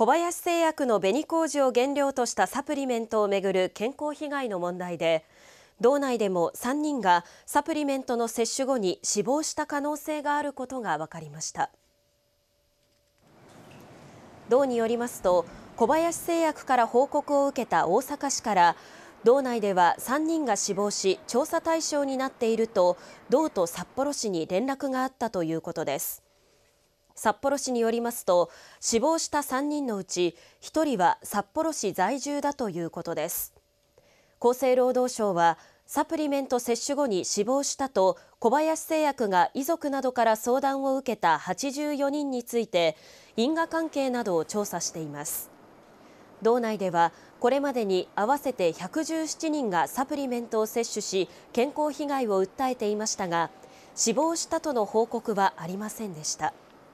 小林製薬の紅麹を原料としたサプリメントをめぐる健康被害の問題で道内でも3人がサプリメントの摂取後に死亡した可能性があることが分かりました道によりますと小林製薬から報告を受けた大阪市から道内では3人が死亡し調査対象になっていると道と札幌市に連絡があったということです札幌市によりますと死亡した3人のうち1人は札幌市在住だということです厚生労働省はサプリメント接種後に死亡したと小林製薬が遺族などから相談を受けた84人について因果関係などを調査しています道内ではこれまでに合わせて117人がサプリメントを接種し健康被害を訴えていましたが死亡したとの報告はありませんでした。